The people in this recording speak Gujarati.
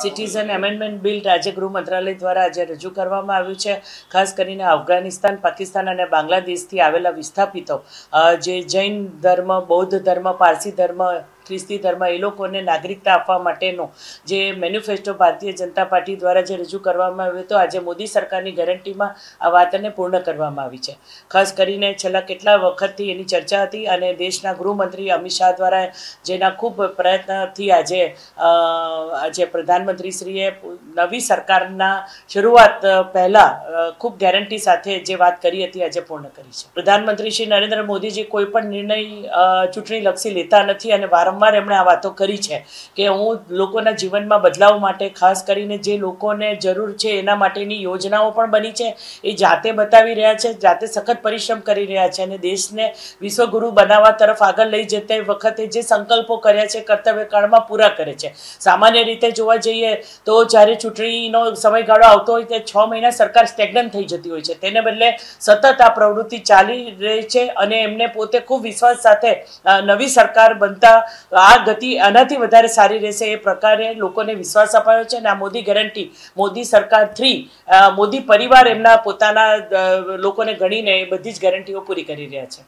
સિટીઝન એમેન્ડમેન્ટ બિલ રાજ્ય ગૃહ મંત્રાલય દ્વારા આજે રજૂ કરવામાં આવ્યું છે ખાસ કરીને અફઘાનિસ્તાન પાકિસ્તાન અને બાંગ્લાદેશથી આવેલા વિસ્થાપિતો જે જૈન ધર્મ બૌદ્ધ ધર્મ પારસી ધર્મ ખ્રિસ્તી ધર્મ એ લોકોને નાગરિકતા આપવા માટેનો જે મેન્યુફેસ્ટો ભારતીય જનતા પાર્ટી દ્વારા જે રજૂ કરવામાં આવ્યો હતો આજે મોદી સરકારની ગેરંટીમાં આ વાતને પૂર્ણ કરવામાં આવી છે ખાસ કરીને છેલ્લા કેટલા વખતથી એની ચર્ચા હતી અને દેશના ગૃહમંત્રી અમિત શાહ દ્વારા જેના ખૂબ પ્રયત્નથી આજે આજે પ્રધાનમંત્રીશ્રીએ નવી સરકારના શરૂઆત પહેલાં ખૂબ ગેરંટી સાથે જે વાત કરી હતી આજે પૂર્ણ કરી છે પ્રધાનમંત્રી શ્રી નરેન્દ્ર મોદીજી કોઈ પણ નિર્ણય લક્ષી લેતા નથી અને વારંવાર વારંવાર એમણે આ વાતો કરી છે કે હું લોકોના જીવનમાં બદલાવ માટે ખાસ કરીને જે લોકોને જરૂર છે એના માટેની યોજનાઓ પણ બની છે એ જાતે બતાવી રહ્યા છે જાતે સખત પરિશ્રમ કરી રહ્યા છે અને દેશને વિશ્વગુરુ બનાવવા તરફ આગળ લઈ જતે વખતે જે સંકલ્પો કર્યા છે કર્તવ્યકાળમાં પૂરા કરે છે સામાન્ય રીતે જોવા જઈએ તો જ્યારે ચૂંટણીનો સમયગાળો આવતો હોય ત્યારે છ મહિના સરકાર સ્ટેગ્નન્ટ થઈ જતી હોય છે તેને બદલે સતત આ પ્રવૃત્તિ ચાલી રહી છે અને એમને પોતે ખૂબ વિશ્વાસ સાથે નવી સરકાર બનતા આ ગતિ આનાથી વધારે સારી રહેશે એ પ્રકારે લોકોને વિશ્વાસ અપાયો છે અને આ મોદી ગેરંટી મોદી સરકાર થ્રી મોદી પરિવાર એમના પોતાના લોકોને ગણીને બધી જ ગેરંટીઓ પૂરી કરી રહ્યા છે